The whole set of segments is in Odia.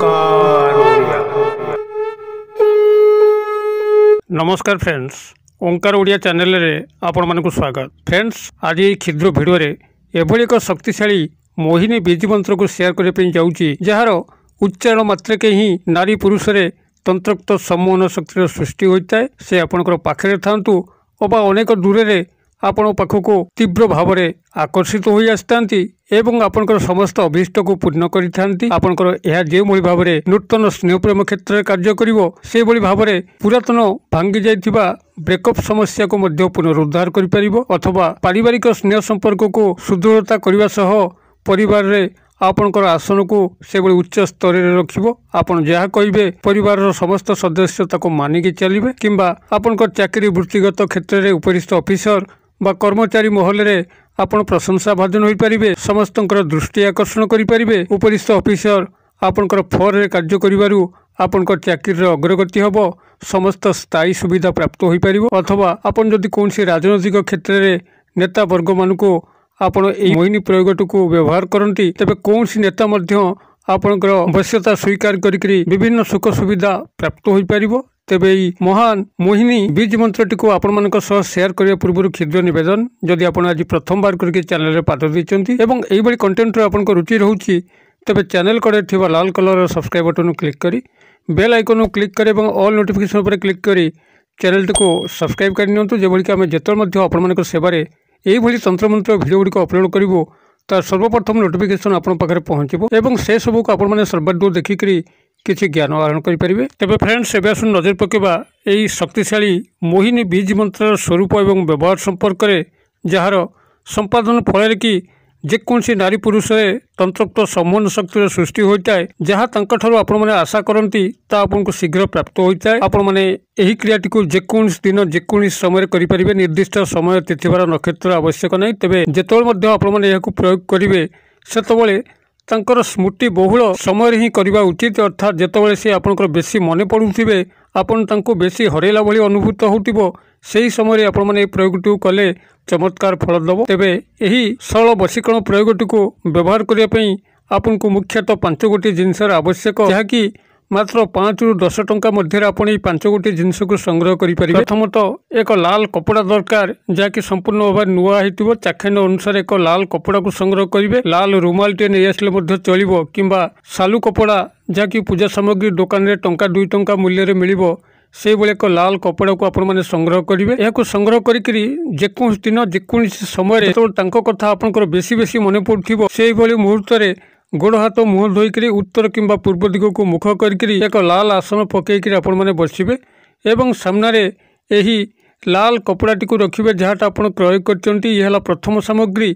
ଓଙ୍କାର ନମସ୍କାର ଫ୍ରେଣ୍ଡସ୍ ଓଙ୍କାର ଓଡ଼ିଆ ଚ୍ୟାନେଲରେ ଆପଣମାନଙ୍କୁ ସ୍ୱାଗତ ଫ୍ରେଣ୍ଡସ୍ ଆଜି ଏହି କ୍ଷୁଦ୍ର ଭିଡ଼ିଓରେ ଏଭଳି ଏକ ଶକ୍ତିଶାଳୀ ମୋହିନୀ ବିଜୁ ମନ୍ତ୍ରକୁ ସେୟାର କରିବା ପାଇଁ ଯାଉଛି ଯାହାର ଉଚ୍ଚାରଣ ମାତ୍ରକେ ହିଁ ନାରୀ ପୁରୁଷରେ ତନ୍ତ୍ରକ୍ତ ସମ୍ମୋହନ ଶକ୍ତିର ସୃଷ୍ଟି ହୋଇଥାଏ ସେ ଆପଣଙ୍କର ପାଖରେ ଥାଆନ୍ତୁ ଅବା ଅନେକ ଦୂରରେ ଆପଣଙ୍କ ପାଖକୁ ତୀବ୍ର ଭାବରେ ଆକର୍ଷିତ ହୋଇ ଆସିଥାନ୍ତି ଏବଂ ଆପଣଙ୍କର ସମସ୍ତ ଅଭିଷ୍ଟକୁ ପୂର୍ଣ୍ଣ କରିଥାନ୍ତି ଆପଣଙ୍କର ଏହା ଯେଉଁଭଳି ଭାବରେ ନୂତନ ସ୍ନେହପ୍ରେମ କ୍ଷେତ୍ରରେ କାର୍ଯ୍ୟ କରିବ ସେହିଭଳି ଭାବରେ ପୁରାତନ ଭାଙ୍ଗି ଯାଇଥିବା ବ୍ରେକଅପ୍ ସମସ୍ୟାକୁ ମଧ୍ୟ ପୁନରୁଦ୍ଧାର କରିପାରିବ ଅଥବା ପାରିବାରିକ ସ୍ନେହ ସମ୍ପର୍କକୁ ସୁଦୃଢ଼ତା କରିବା ସହ ପରିବାରରେ ଆପଣଙ୍କର ଆସନକୁ ସେଭଳି ଉଚ୍ଚ ସ୍ତରରେ ରଖିବ ଆପଣ ଯାହା କହିବେ ପରିବାରର ସମସ୍ତ ସଦସ୍ୟ ତାକୁ ମାନିକି ଚାଲିବେ କିମ୍ବା ଆପଣଙ୍କ ଚାକିରି ବୃତ୍ତିଗତ କ୍ଷେତ୍ରରେ ଉପରିସ୍ଥ ଅଫିସର ବା କର୍ମଚାରୀ ମହଲରେ ଆପଣ ପ୍ରଶଂସା ଭାଜନ ହୋଇପାରିବେ ସମସ୍ତଙ୍କର ଦୃଷ୍ଟି ଆକର୍ଷଣ କରିପାରିବେ ଉପରିସ୍ଥ ଅଫିସର ଆପଣଙ୍କର ଫୋନରେ କାର୍ଯ୍ୟ କରିବାରୁ ଆପଣଙ୍କ ଚାକିରିର ଅଗ୍ରଗତି ହେବ ସମସ୍ତ ସ୍ଥାୟୀ ସୁବିଧା ପ୍ରାପ୍ତ ହୋଇପାରିବ ଅଥବା ଆପଣ ଯଦି କୌଣସି ରାଜନୈତିକ କ୍ଷେତ୍ରରେ ନେତାବର୍ଗମାନଙ୍କୁ ଆପଣ ଏହି ମୋହିନୀ ପ୍ରୟୋଗଟିକୁ ବ୍ୟବହାର କରନ୍ତି ତେବେ କୌଣସି ନେତା ମଧ୍ୟ ଆପଣଙ୍କର ଅବଶ୍ୟତା ସ୍ୱୀକାର କରିକିରି ବିଭିନ୍ନ ସୁଖ ସୁବିଧା ପ୍ରାପ୍ତ ହୋଇପାରିବ तेब महान मोहिनी बीज मंत्री को आपण मान सेयार करने पूर्व क्षुद्र नवेदन जदि आप आज प्रथम बार कर चेल पाद देती कंटेन्ट रुचि रोचे तेज चेल कड़े थोड़ा लाल कलर सब्सक्राइब बटन क्लिक कर बेल आइकन क्लिक करल नोटिफिकेसन क्लिक कर चेल टी सब्सक्राइब करें सेवार यही भिड गुड़ी अपलोड करूँ तार सर्वप्रथम नोटिफिकेसन आप पहुँचे और से सबको आपने सर्वाद देखिकी କିଛି ଜ୍ଞାନ ଆହରଣ କରିପାରିବେ ତେବେ ଫ୍ରେଣ୍ଡସ୍ ଏବେ ଆସୁ ନଜର ପକାଇବା ଏହି ଶକ୍ତିଶାଳୀ ମୋହିନୀ ବୀଜ ମନ୍ତ୍ରର ସ୍ୱରୂପ ଏବଂ ବ୍ୟବହାର ସମ୍ପର୍କରେ ଯାହାର ସମ୍ପାଦନ ଫଳରେ କି ଯେକୌଣସି ନାରୀ ପୁରୁଷରେ ତନ୍ତ୍ରପ୍ତ ସମ୍ମୋହନ ଶକ୍ତିର ସୃଷ୍ଟି ହୋଇଥାଏ ଯାହା ତାଙ୍କଠାରୁ ଆପଣମାନେ ଆଶା କରନ୍ତି ତାହା ଆପଣଙ୍କୁ ଶୀଘ୍ର ପ୍ରାପ୍ତ ହୋଇଥାଏ ଆପଣମାନେ ଏହି କ୍ରିୟାଟିକୁ ଯେକୌଣସି ଦିନ ଯେକୌଣସି ସମୟରେ କରିପାରିବେ ନିର୍ଦ୍ଦିଷ୍ଟ ସମୟ ତିଥିବାର ନକ୍ଷତ୍ର ଆବଶ୍ୟକ ନାହିଁ ତେବେ ଯେତେବେଳେ ମଧ୍ୟ ଆପଣମାନେ ଏହାକୁ ପ୍ରୟୋଗ କରିବେ ସେତେବେଳେ ତାଙ୍କର ସ୍ମୃତି ବହୁଳ ସମୟରେ ହିଁ କରିବା ଉଚିତ ଅର୍ଥାତ୍ ଯେତେବେଳେ ସେ ଆପଣଙ୍କର ବେଶୀ ମନେ ପଡ଼ୁଥିବେ ଆପଣ ତାଙ୍କୁ ବେଶୀ ହରେଇଲା ଭଳି ଅନୁଭୂତ ହେଉଥିବ ସେହି ସମୟରେ ଆପଣମାନେ ଏହି ପ୍ରୟୋଗଟିକୁ କଲେ ଚମତ୍କାର ଫଳ ଦେବ ତେବେ ଏହି ସରଳ ବଶୀକରଣ ପ୍ରୟୋଗଟିକୁ ବ୍ୟବହାର କରିବା ପାଇଁ ଆପଣଙ୍କୁ ମୁଖ୍ୟତଃ ପାଞ୍ଚ ଗୋଟି ଜିନିଷର ଆବଶ୍ୟକ ଯାହାକି ମାତ୍ର ପାଞ୍ଚରୁ ଦଶ ଟଙ୍କା ମଧ୍ୟରେ ଆପଣ ଏଇ ପାଞ୍ଚ ଗୋଟି ଜିନିଷକୁ ସଂଗ୍ରହ କରିପାରିବେ ପ୍ରଥମତଃ ଏକ ଲାଲ କପଡ଼ା ଦରକାର ଯାହାକି ସମ୍ପୂର୍ଣ୍ଣ ଭାବରେ ନୂଆ ହେଇଥିବ ଚାଖେଣ୍ଡ ଅନୁସାରେ ଏକ ଲାଲ କପଡ଼ାକୁ ସଂଗ୍ରହ କରିବେ ଲାଲ ରୁମାଲଟିଏ ନେଇ ଆସିଲେ ମଧ୍ୟ ଚଳିବ କିମ୍ବା ସାଲୁ କପଡ଼ା ଯାହାକି ପୂଜା ସାମଗ୍ରୀ ଦୋକାନରେ ଟଙ୍କା ଦୁଇ ଟଙ୍କା ମୂଲ୍ୟରେ ମିଳିବ ସେହିଭଳି ଏକ ଲାଲ କପଡ଼ାକୁ ଆପଣମାନେ ସଂଗ୍ରହ କରିବେ ଏହାକୁ ସଂଗ୍ରହ କରିକି ଯେକୌଣସି ଦିନ ଯେକୌଣସି ସମୟରେ ତାଙ୍କ କଥା ଆପଣଙ୍କର ବେଶୀ ବେଶୀ ମନେ ପଡ଼ୁଥିବ ସେହିଭଳି ମୁହୂର୍ତ୍ତରେ ଗୋଡ଼ ହାତ ମୁହଁ ଧୋଇକରି ଉତ୍ତର କିମ୍ବା ପୂର୍ବ ଦିଗକୁ ମୁଖ କରିକିରି ଏକ ଲାଲ ଆସନ ପକାଇକରି ଆପଣମାନେ ବସିବେ ଏବଂ ସାମ୍ନାରେ ଏହି ଲାଲ କପଡ଼ାଟିକୁ ରଖିବେ ଯାହାଟା ଆପଣ କ୍ରୟ କରିଛନ୍ତି ଏହା ହେଲା ପ୍ରଥମ ସାମଗ୍ରୀ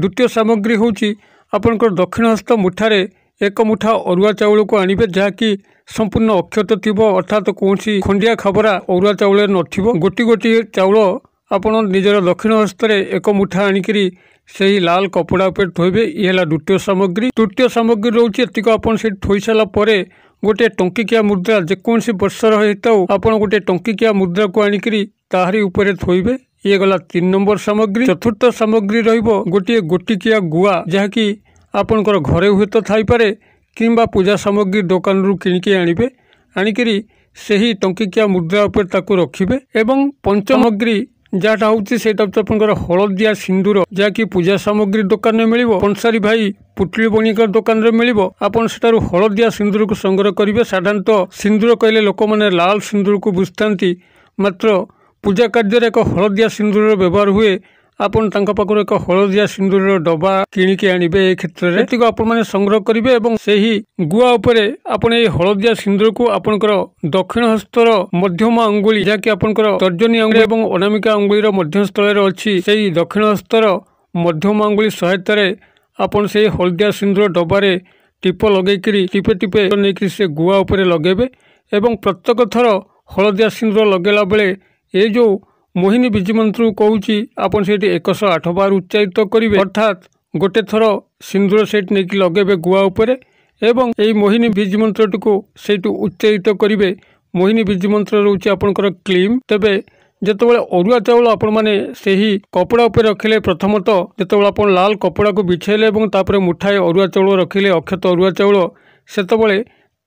ଦ୍ୱିତୀୟ ସାମଗ୍ରୀ ହେଉଛି ଆପଣଙ୍କର ଦକ୍ଷିଣ ହସ୍ତ ମୁଠାରେ ଏକ ମୁଠା ଅରୁଆ ଚାଉଳକୁ ଆଣିବେ ଯାହାକି ସମ୍ପୂର୍ଣ୍ଣ ଅକ୍ଷତ ଥିବ ଅର୍ଥାତ୍ କୌଣସି ଖଣ୍ଡିଆ ଖବରା ଅରୁଆ ଚାଉଳରେ ନଥିବ ଗୋଟିଏ ଗୋଟିଏ ଚାଉଳ ଆପଣ ନିଜର ଦକ୍ଷିଣ ହସ୍ତରେ ଏକ ମୁଠା ଆଣିକରି ସେହି ଲାଲ କପଡ଼ା ଉପରେ ଥୋଇବେ ଇଏ ହେଲା ଦ୍ୱିତୀୟ ସାମଗ୍ରୀ ତୃତୀୟ ସାମଗ୍ରୀ ରହୁଛି ଏତିକ ଆପଣ ସେଠି ଥୋଇ ସାରିଲା ପରେ ଗୋଟିଏ ଟଙ୍କିକିଆ ମୁଦ୍ରା ଯେକୌଣସି ବର୍ଷର ହେଇଥାଉ ଆପଣ ଗୋଟିଏ ଟଙ୍କିକିଆ ମୁଦ୍ରାକୁ ଆଣିକରି ତାହାରି ଉପରେ ଥୋଇବେ ଇଏ ଗଲା ତିନି ନମ୍ବର ସାମଗ୍ରୀ ଚତୁର୍ଥ ସାମଗ୍ରୀ ରହିବ ଗୋଟିଏ ଗୋଟିକିଆ ଗୁଆ ଯାହାକି ଆପଣଙ୍କର ଘରେ ହୁଏତ ଥାଇପାରେ କିମ୍ବା ପୂଜା ସାମଗ୍ରୀ ଦୋକାନରୁ କିଣିକି ଆଣିବେ ଆଣିକରି ସେହି ଟଙ୍କିକିଆ ମୁଦ୍ରା ଉପରେ ତାକୁ ରଖିବେ ଏବଂ ପଞ୍ଚମଗ୍ରୀ ଯାହାଟା ହଉଛି ସେଇଟା ହଉଛି ଆପଣଙ୍କର ହଳଦିଆ ସିନ୍ଦୁର ଯାହାକି ପୂଜା ସାମଗ୍ରୀ ଦୋକାନରେ ମିଳିବ ପନସାରୀ ଭାଇ ପୁଟଳି ବଣିକ ଦୋକାନରେ ମିଳିବ ଆପଣ ସେଠାରୁ ହଳଦିଆ ସିନ୍ଦୁରକୁ ସଂଗ୍ରହ କରିବେ ସାଧାରଣତଃ ସିନ୍ଦୁର କହିଲେ ଲୋକମାନେ ଲାଲ ସିନ୍ଦୁରକୁ ବୁଝିଥାନ୍ତି ମାତ୍ର ପୂଜା କାର୍ଯ୍ୟରେ ଏକ ହଳଦିଆ ସିନ୍ଦୁରର ବ୍ୟବହାର ହୁଏ ଆପଣ ତାଙ୍କ ପାଖରୁ ଏକ ହଳଦିଆ ସିନ୍ଦୁରର ଡବା କିଣିକି ଆଣିବେ ଏ କ୍ଷେତ୍ରରେ ଏତିକି ଆପଣମାନେ ସଂଗ୍ରହ କରିବେ ଏବଂ ସେହି ଗୁଆ ଉପରେ ଆପଣ ଏହି ହଳଦିଆ ସିନ୍ଦୁରକୁ ଆପଣଙ୍କର ଦକ୍ଷିଣ ହସ୍ତର ମଧ୍ୟମ ଅଙ୍ଗୁଳି ଯାହାକି ଆପଣଙ୍କର ତର୍ଜନୀ ଅଙ୍ଗୁଳି ଏବଂ ଅନାମିକା ଅଙ୍ଗୁଳିର ସ୍ଥଳରେ ଅଛି ସେହି ଦକ୍ଷିଣ ହସ୍ତର ମଧ୍ୟମ ଅଙ୍ଗୁଳି ସହାୟତାରେ ଆପଣ ସେହି ହଳଦିଆ ସିନ୍ଦୁର ଡବାରେ ଟିପ ଲଗେଇକିରି ଟିପେ ଟିପେ ନେଇକିରି ସେ ଗୁଆ ଉପରେ ଲଗେଇବେ ଏବଂ ପ୍ରତ୍ୟେକ ଥର ହଳଦିଆ ସିନ୍ଦୁର ଲଗେଇଲା ବେଳେ ଏ ଯେଉଁ ମୋହିନୀ ବିଜୁ ବିଜୁମନ୍ତ୍ର କହୁଛି ଆପଣ ସେଇଠି ଏକଶହ ଆଠ ବାର ଉଚ୍ଚାରିତ କରିବେ ଅର୍ଥାତ୍ ଗୋଟେ ଥର ସିନ୍ଦୁର ସେଇଠି ନେଇକି ଲଗେଇବେ ଗୁଆ ଉପରେ ଏବଂ ଏହି ମୋହିନୀ ବିଜୁ ମନ୍ତ୍ରଟିକୁ ସେଇଠୁ ଉଚ୍ଚାରିତ କରିବେ ମୋହିନୀ ବିଜୁ ମନ୍ତ୍ର ରହୁଛି ଆପଣଙ୍କର କ୍ଲିମ୍ ତେବେ ଯେତେବେଳେ ଅରୁଆ ଚାଉଳ ଆପଣମାନେ ସେହି କପଡ଼ା ଉପରେ ରଖିଲେ ପ୍ରଥମତଃ ଯେତେବେଳେ ଆପଣ ଲାଲ କପଡ଼ାକୁ ବିଛାଇଲେ ଏବଂ ତାପରେ ମୁଠାଏ ଅରୁଆ ଚାଉଳ ରଖିଲେ ଅକ୍ଷତ ଅରୁଆ ଚାଉଳ ସେତେବେଳେ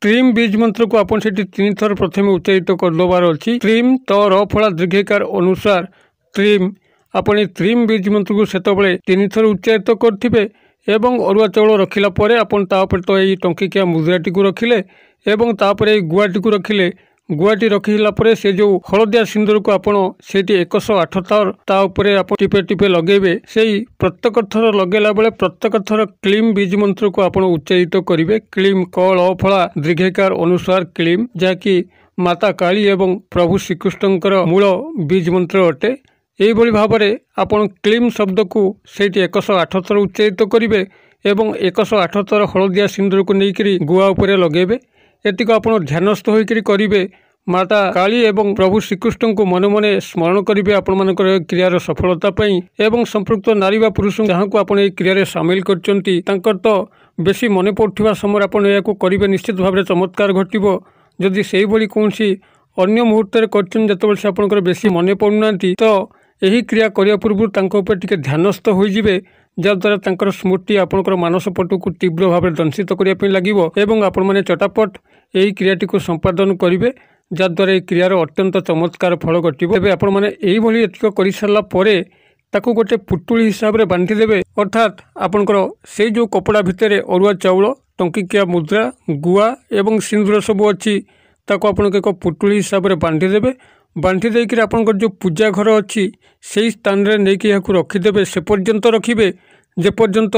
ଟ୍ରିମ୍ ବୀଜ ମନ୍ତ୍ରକୁ ଆପଣ ସେଠି ତିନିଥର ପ୍ରଥମେ ଉଚ୍ଚାରିତ କରିଦେବାର ଅଛି ଟ୍ରିମ୍ ତ ର ଫଳା ଦୀର୍ଘିକାର ଅନୁସାର ଟ୍ରିମ୍ ଆପଣ ଏ ତ୍ରିମ୍ ବୀଜ ମନ୍ତ୍ରକୁ ସେତେବେଳେ ତିନିଥର ଉଚ୍ଚାରିତ କରିଥିବେ ଏବଂ ଅରୁଆ ଚାଉଳ ରଖିଲା ପରେ ଆପଣ ତା ଉପରେ ତ ଏଇ ଟଙ୍କିକିଆ ମୁଦ୍ରାଟିକୁ ରଖିଲେ ଏବଂ ତାପରେ ଏଇ ଗୁଆଟିକୁ ରଖିଲେ ଗୁଆଟି ରଖି ସାରିଲା ପରେ ସେ ଯେଉଁ ହଳଦିଆ ସିନ୍ଦୁରକୁ ଆପଣ ସେଇଠି ଏକଶହ ଆଠ ଥର ତା ଉପରେ ଆପଣ ଟିପେ ଟିପେ ଲଗେଇବେ ସେଇ ପ୍ରତ୍ୟେକ ଥର ଲଗେଇଲା ବେଳେ ପ୍ରତ୍ୟେକ ଥର କ୍ଲିମ୍ ବୀଜ ମନ୍ତ୍ରକୁ ଆପଣ ଉଚ୍ଚାରିତ କରିବେ କ୍ଲିମ୍ କଳ ଅଫଳା ଦୀର୍ଘିକାର ଅନୁସାର କ୍ଲିମ୍ ଯାହାକି ମାତା କାଳୀ ଏବଂ ପ୍ରଭୁ ଶ୍ରୀକୃଷ୍ଣଙ୍କର ମୂଳ ବୀଜ ମନ୍ତ୍ର ଅଟେ ଏହିଭଳି ଭାବରେ ଆପଣ କ୍ଲିମ୍ ଶବ୍ଦକୁ ସେଇଠି ଏକଶହ ଆଠ ଥର ଉଚ୍ଚାରିତ କରିବେ ଏବଂ ଏକଶହ ଆଠ ଥର ହଳଦିଆ ସିନ୍ଦୁରକୁ ନେଇକରି ଗୁଆ ଉପରେ ଲଗେଇବେ ଏତିକ ଆପଣ ଧ୍ୟାନସ୍ଥ ହୋଇକରି କରିବେ ମାତା କାଳୀ ଏବଂ ପ୍ରଭୁ ଶ୍ରୀକୃଷ୍ଣଙ୍କୁ ମନେ ମନେ ସ୍ମରଣ କରିବେ ଆପଣମାନଙ୍କର ଏହି କ୍ରିୟାର ସଫଳତା ପାଇଁ ଏବଂ ସମ୍ପୃକ୍ତ ନାରୀ ବା ପୁରୁଷ ଯାହାଙ୍କୁ ଆପଣ ଏହି କ୍ରିୟାରେ ସାମିଲ କରିଛନ୍ତି ତାଙ୍କର ତ ବେଶୀ ମନେ ପଡ଼ୁଥିବା ସମୟରେ ଆପଣ ଏହାକୁ କରିବେ ନିଶ୍ଚିତ ଭାବରେ ଚମତ୍କାର ଘଟିବ ଯଦି ସେହିଭଳି କୌଣସି ଅନ୍ୟ ମୁହୂର୍ତ୍ତରେ କରିଛନ୍ତି ଯେତେବେଳେ ସେ ଆପଣଙ୍କର ବେଶୀ ମନେ ପଡ଼ୁନାହାନ୍ତି ତ ଏହି କ୍ରିୟା କରିବା ପୂର୍ବରୁ ତାଙ୍କ ଉପରେ ଟିକିଏ ଧ୍ୟାନସ୍ଥ ହୋଇଯିବେ ଯାହାଦ୍ୱାରା ତାଙ୍କର ସ୍ମୃତି ଆପଣଙ୍କର ମାନସ ପଟକୁ ତୀବ୍ର ଭାବରେ ଦଂଶିତ କରିବା ପାଇଁ ଲାଗିବ ଏବଂ ଆପଣମାନେ ଚଟାପଟ এই ক্রিয়াটিକୁ ସମ୍ପାଦନ କରିବେ ଯାହାଦ୍ୱାରା ଏହି କ୍ରିୟାର ଅତ୍ୟନ୍ତ ଚମତ୍କାର ଫଳ ଘଟିବ ତେବେ ଆପଣମାନେ ଏଇଭଳି ଏତିକ କରିସାରିଲା ପରେ ତାକୁ ଗୋଟେ ପୁଟୁଳି ହିସାବରେ ବାନ୍ଧିଦେବେ ଅର୍ଥାତ୍ ଆପଣଙ୍କର ସେଇ ଯେଉଁ କପଡ଼ା ଭିତରେ ଅରୁଆ ଚାଉଳ ଟଙ୍କିକିଆ ମୁଦ୍ରା ଗୁଆ ଏବଂ ସିନ୍ଦୁର ସବୁ ଅଛି ତାକୁ ଆପଣଙ୍କ ଏକ ପୁଟୁଳି ହିସାବରେ ବାନ୍ଧିଦେବେ ବାନ୍ଧି ଦେଇକିରି ଆପଣଙ୍କର ଯେଉଁ ପୂଜା ଘର ଅଛି ସେଇ ସ୍ଥାନରେ ନେଇକି ଏହାକୁ ରଖିଦେବେ ସେ ପର୍ଯ୍ୟନ୍ତ ରଖିବେ ଯେ ପର୍ଯ୍ୟନ୍ତ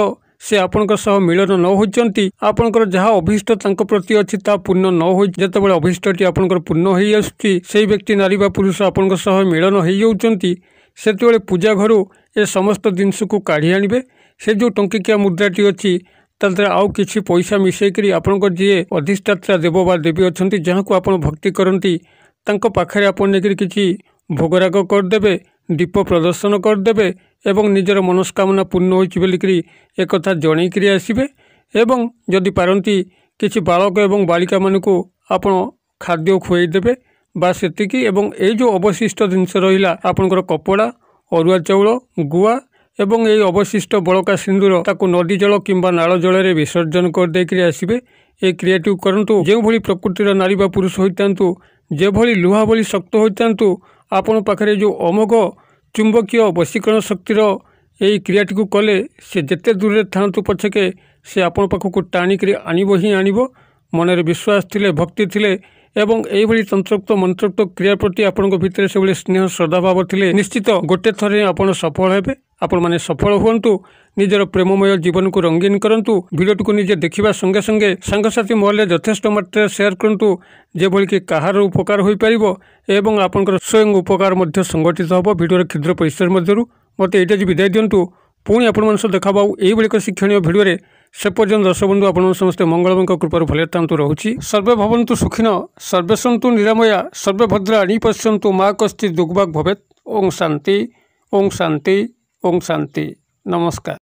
ସେ ଆପଣଙ୍କ ସହ ମିଳନ ନ ହୋଇଛନ୍ତି ଆପଣଙ୍କର ଯାହା ଅଭିଷ୍ଟ ତାଙ୍କ ପ୍ରତି ଅଛି ତାହା ପୂର୍ଣ୍ଣ ନ ହୋଇ ଯେତେବେଳେ ଅଭିଷ୍ଟଟି ଆପଣଙ୍କର ପୂର୍ଣ୍ଣ ହୋଇଆସୁଛି ସେହି ବ୍ୟକ୍ତି ନାରୀ ବା ପୁରୁଷ ଆପଣଙ୍କ ସହ ମିଳନ ହୋଇଯାଉଛନ୍ତି ସେତେବେଳେ ପୂଜା ଘରୁ ଏ ସମସ୍ତ ଜିନିଷକୁ କାଢି ଆଣିବେ ସେ ଯେଉଁ ଟଙ୍କିକିଆ ମୁଦ୍ରାଟି ଅଛି ତା ଦେହରେ ଆଉ କିଛି ପଇସା ମିଶାଇକରି ଆପଣଙ୍କ ଯିଏ ଅଧିଷ୍ଠାତ୍ରା ଦେବ ବା ଦେବୀ ଅଛନ୍ତି ଯାହାକୁ ଆପଣ ଭକ୍ତି କରନ୍ତି ତାଙ୍କ ପାଖରେ ଆପଣ ନେଇକରି କିଛି ଭୋଗରାଗ କରିଦେବେ ଦୀପ ପ୍ରଦର୍ଶନ କରିଦେବେ ଏବଂ ନିଜର ମନସ୍କାମନା ପୂର୍ଣ୍ଣ ହୋଇଛି ବୋଲିକରି ଏକଥା ଜଣେଇକରି ଆସିବେ ଏବଂ ଯଦି ପାରନ୍ତି କିଛି ବାଳକ ଏବଂ ବାଳିକାମାନଙ୍କୁ ଆପଣ ଖାଦ୍ୟ ଖୁଆଇ ଦେବେ ବା ସେତିକି ଏବଂ ଏଇ ଯେଉଁ ଅବଶିଷ୍ଟ ଜିନିଷ ରହିଲା ଆପଣଙ୍କର କପଡ଼ା ଅରୁଆ ଚାଉଳ ଗୁଆ ଏବଂ ଏହି ଅବଶିଷ୍ଟ ବଳକା ସିନ୍ଦୁର ତାକୁ ନଦୀ ଜଳ କିମ୍ବା ନାଳ ଜଳରେ ବିସର୍ଜନ କରିଦେଇକରି ଆସିବେ ଏ କ୍ରିଏଟିଭ୍ କରନ୍ତୁ ଯେଉଁଭଳି ପ୍ରକୃତିର ନାରୀ ବା ପୁରୁଷ ହୋଇଥାନ୍ତୁ ଯେଭଳି ଲୁହା ଭଳି ଶକ୍ତ ହୋଇଥାନ୍ତୁ ଆପଣ ପାଖରେ ଯେଉଁ ଅମୋଘ ଚୁମ୍ବକୀୟ ବଶୀକରଣ ଶକ୍ତିର ଏହି କ୍ରିୟାଟିକୁ କଲେ ସେ ଯେତେ ଦୂରରେ ଥାନ୍ତୁ ପଛକେ ସେ ଆପଣ ପାଖକୁ ଟାଣିକରି ଆଣିବ ହିଁ ଆଣିବ ମନରେ ବିଶ୍ୱାସ ଥିଲେ ଭକ୍ତି ଥିଲେ ଏବଂ ଏହିଭଳି ତନ୍ତ୍ରୋକ୍ତ ମନ୍ତ୍ରୋକ୍ତ କ୍ରିୟା ପ୍ରତି ଆପଣଙ୍କ ଭିତରେ ସେଭଳି ସ୍ନେହ ଶ୍ରଦ୍ଧାଭାବ ଥିଲେ ନିଶ୍ଚିତ ଗୋଟେ ଥରେ ଆପଣ ସଫଳ ହେବେ ଆପଣମାନେ ସଫଳ ହୁଅନ୍ତୁ ନିଜର ପ୍ରେମମୟ ଜୀବନକୁ ରଙ୍ଗୀନ କରନ୍ତୁ ଭିଡ଼ିଓଟିକୁ ନିଜେ ଦେଖିବା ସଙ୍ଗେ ସଙ୍ଗେ ସାଙ୍ଗସାଥୀ ମହଲରେ ଯଥେଷ୍ଟ ମାତ୍ରାରେ ସେୟାର କରନ୍ତୁ ଯେଭଳିକି କାହାର ଉପକାର ହୋଇପାରିବ ଏବଂ ଆପଣଙ୍କର ସ୍ୱୟଂ ଉପକାର ମଧ୍ୟ ସଂଗଠିତ ହେବ ଭିଡ଼ିଓର କ୍ଷୁଦ୍ର ପରିସର ମଧ୍ୟରୁ ମୋତେ ଏଇଟା ଯଦି ବିଦାୟ ଦିଅନ୍ତୁ ପୁଣି ଆପଣମାନଙ୍କ ସହ ଦେଖାବା ଏଇଭଳି ଏକ ଶିକ୍ଷଣୀୟ ଭିଡ଼ିଓରେ ସେ ପର୍ଯ୍ୟନ୍ତ ଦର୍ଶବନ୍ଧୁ ଆପଣଙ୍କ ସମସ୍ତେ ମଙ୍ଗଳମୟଙ୍କ କୃପାରୁ ଭଲ ଥାନ୍ତୁ ରହୁଛି ସର୍ବେ ଭବନ୍ତୁ ସୁଖୀନ ସର୍ବେ ସନ୍ତୁ ନିରାମୟା ସର୍ବେ ଭଦ୍ରା ଆଣି ପଶନ୍ତୁ ମା କସ୍ତି ଦୁଗ୍ବାଗ୍ ଭବେତ୍ ଓଂ ଶାନ୍ତି ଓଂ ଶାନ୍ତି ओम शांति नमस्कार